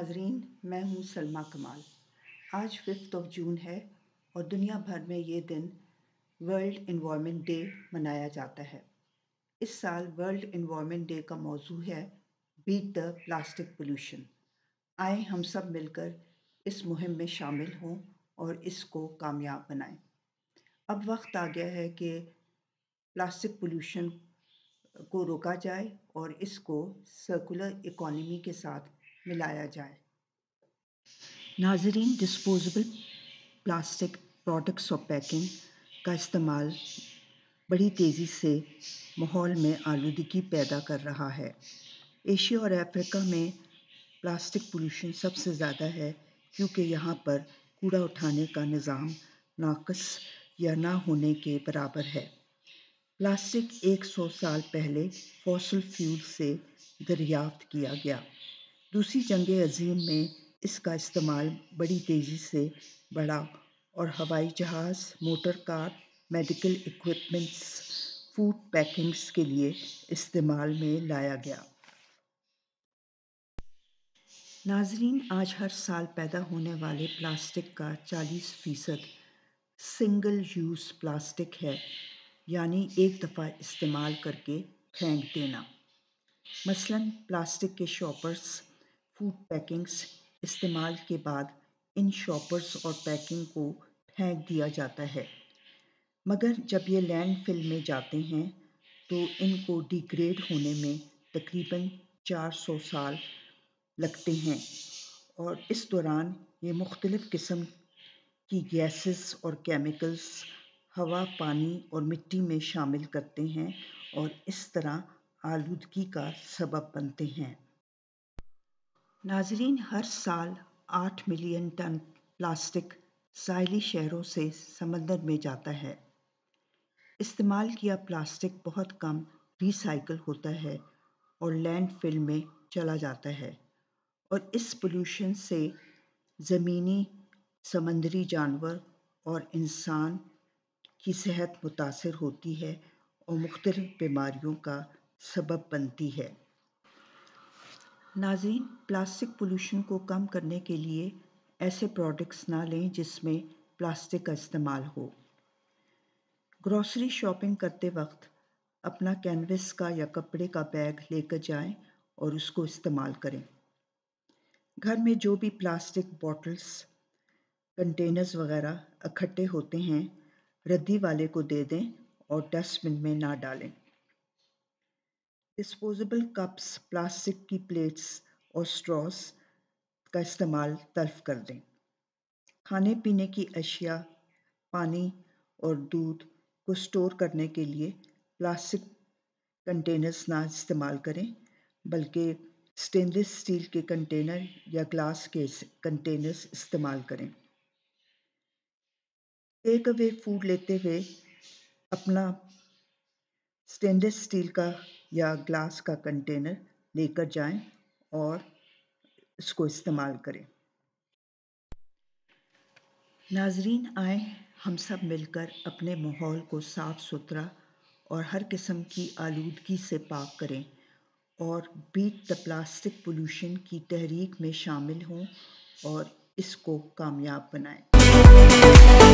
नाजरीन मैं हूं सलमा कमाल आज फिफ्थ ऑफ जून है और दुनिया भर में ये दिन वर्ल्ड इन्वामेंट डे मनाया जाता है इस साल वर्ल्ड इन्वामेंट डे का मौजू है बीट द प्लास्टिक पोल्यूशन आए हम सब मिलकर इस मुहिम में शामिल हों और इसको कामयाब बनाएं अब वक्त आ गया है कि प्लास्टिक पोल्यूशन को रोका जाए और इसको सर्कुलर इकोनॉमी के साथ मिलाया जाए नाजरीन डिस्पोजेबल प्लास्टिक प्रोडक्ट्स और पैकिंग का इस्तेमाल बड़ी तेज़ी से माहौल में आलूदगी पैदा कर रहा है एशिया और अफ्रीका में प्लास्टिक पोल्यूशन सबसे ज़्यादा है क्योंकि यहाँ पर कूड़ा उठाने का निज़ाम नाकस या ना होने के बराबर है प्लास्टिक 100 साल पहले फॉसिल फ्यूल से दरियाफ्त किया गया दूसरी जंग अजीम में इसका इस्तेमाल बड़ी तेज़ी से बढ़ा और हवाई जहाज़ motor car medical equipments food packings के लिए इस्तेमाल में लाया गया नाजरीन आज हर साल पैदा होने वाले प्लास्टिक का 40 फीसद सिंगल यूज़ प्लास्टिक है यानी एक दफ़ा इस्तेमाल करके फेंक देना मसलन प्लास्टिक के शॉपर्स फूड पैकिंग्स इस्तेमाल के बाद इन शॉपर्स और पैकिंग को फेंक दिया जाता है मगर जब ये लैंडफिल में जाते हैं तो इनको डिग्रेड होने में तकरीबन 400 साल लगते हैं और इस दौरान ये मुख्तलिफ़ किस्म की गैसेस और केमिकल्स हवा पानी और मिट्टी में शामिल करते हैं और इस तरह आलूदगी का सबब बनते हैं नाजरीन हर साल आठ मिलियन टन प्लास्टिक साहली शहरों से समंदर में जाता है इस्तेमाल किया प्लास्टिक बहुत कम रिसाइकल होता है और लैंडफिल में चला जाता है और इस पोल्यूशन से ज़मीनी समंदरी जानवर और इंसान की सेहत मुतासर होती है और मुख्तलिफ़ बीमारियों का सबब बनती है नाजीन प्लास्टिक पोल्यूशन को कम करने के लिए ऐसे प्रोडक्ट्स ना लें जिसमें प्लास्टिक का इस्तेमाल हो ग्रॉसरी शॉपिंग करते वक्त अपना कैनवस का या कपड़े का बैग लेकर जाएं और उसको इस्तेमाल करें घर में जो भी प्लास्टिक बॉटल्स कंटेनर्स वगैरह इकट्ठे होते हैं रद्दी वाले को दे दें और डस्टबिन में ना डालें डिस्पोजेबल कप्स प्लास्टिक की प्लेट्स और स्ट्रॉस का इस्तेमाल तल्फ कर दें खाने पीने की अशिया पानी और दूध को स्टोर करने के लिए प्लास्टिक कंटेनर्स ना इस्तेमाल करें बल्कि स्टेनलेस स्टील के कंटेनर या ग्लास के कंटेनर्स इस्तेमाल करें टेक अवे फूड लेते हुए अपना स्टेनलेस स्टील का या ग्लास का कंटेनर लेकर जाएं और इसको इस्तेमाल करें नाजरीन आए हम सब मिलकर अपने माहौल को साफ़ सुथरा और हर किस्म की आलूदगी से पाक करें और बीट द प्लास्टिक पोल्यूशन की तहरीक में शामिल हों और इसको कामयाब बनाएं